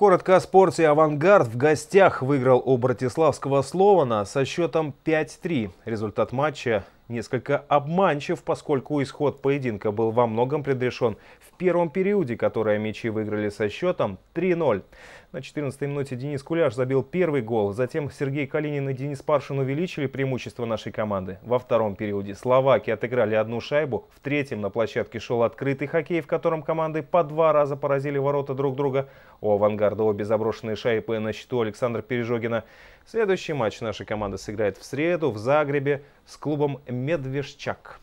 Коротко о спорте «Авангард» в гостях выиграл у братиславского «Слована» со счетом 5-3. Результат матча несколько обманчив, поскольку исход поединка был во многом предрешен в первом периоде, который мячи выиграли со счетом 3-0. На 14-й минуте Денис Куляш забил первый гол, затем Сергей Калинин и Денис Паршин увеличили преимущество нашей команды. Во втором периоде словаки отыграли одну шайбу, в третьем на площадке шел открытый хоккей, в котором команды по два раза поразили ворота друг друга. У «Авангарда» обе заброшенные шайбы на счету Александра Пережогина. Следующий матч нашей команды сыграет в среду в Загребе с клубом «Медвежчак».